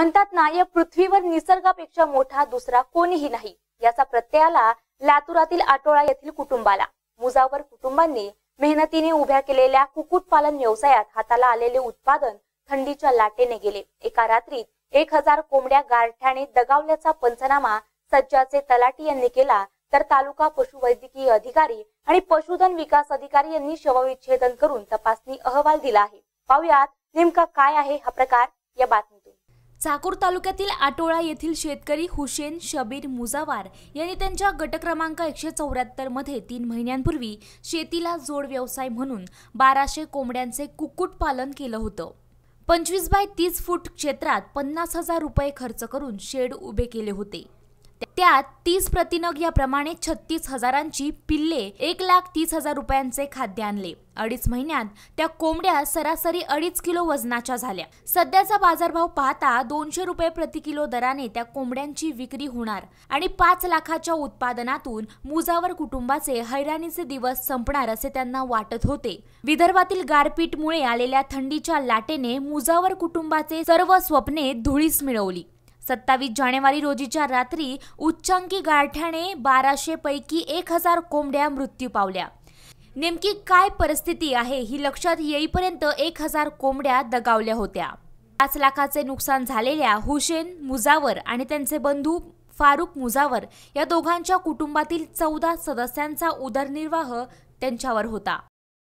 म्हणतात ना या पृथ्वीवर निसर्गापेक्षा मोठा दुसरा कोणीही नाही याचा प्रत्यय आला लातुरातील आटोळा येथील कुटुंबाला मुजावर कुटुंबांनी मेहनतीने उभ्या केलेल्या कुक्कुटपालन व्यवसायात हाताला आलेले उत्पादन थंडीच्या लाटेने गेले एका रात्रीत एक हजार कोंबड्या गारठ्याने दगावल्याचा पंचनामा सज्जाचे तलाटी यांनी केला तर तालुका पशुवैद्यकीय अधिकारी आणि पशुधन विकास अधिकारी यांनी शवविच्छेदन करून तपासणी अहवाल दिला आहे पाहुयात नेमका काय आहे हा प्रकार या बातमी चाकूर तालुक्यातील आटोळा येथील शेतकरी हुसेन शबीर मुजावार यांनी त्यांच्या गट क्रमांक एकशे चौऱ्याहत्तरमध्ये तीन महिन्यांपूर्वी शेतीला जोड व्यवसाय म्हणून बाराशे कोंबड्यांचे कुक्कुटपालन केलं होतं पंचवीस बाय तीस फूट क्षेत्रात पन्नास हजार रुपये खर्च करून शेड उभे केले होते त्यात तीस प्रतिनग याप्रमाणे छत्तीस हजारांची पिल्ले एक लाख तीस हजार रुपयांचे खाद्य आणले अडीच महिन्यात त्या कोंबड्या सरासरी अडीच किलो वजनाच्या झाल्या सध्याचा बाजारभाव पाहता दोनशे रुपये प्रति किलो दराने त्या कोंबड्यांची विक्री होणार आणि पाच लाखाच्या उत्पादनातून मुजावर कुटुंबाचे हैराणीचे दिवस संपणार असे त्यांना वाटत होते विदर्भातील गारपीटमुळे आलेल्या थंडीच्या लाटेने मुजावर कुटुंबाचे सर्व स्वप्ने धुळीस मिळवली सत्तावीस जानेवारी रोजीच्या रात्री उच्चांकी गारठ्याने बाराशे पैकी एक हजार कोंबड्या मृत्यू पावल्या नेमकी काय परिस्थिती आहे ही लक्षात येईपर्यंत एक हजार कोंबड्या दगावल्या होत्या पाच लाखाचे नुकसान झालेल्या हुसेन मुजावर आणि त्यांचे बंधू फारुख मुजावर या दोघांच्या कुटुंबातील चौदा सदस्यांचा उदरनिर्वाह त्यांच्यावर होता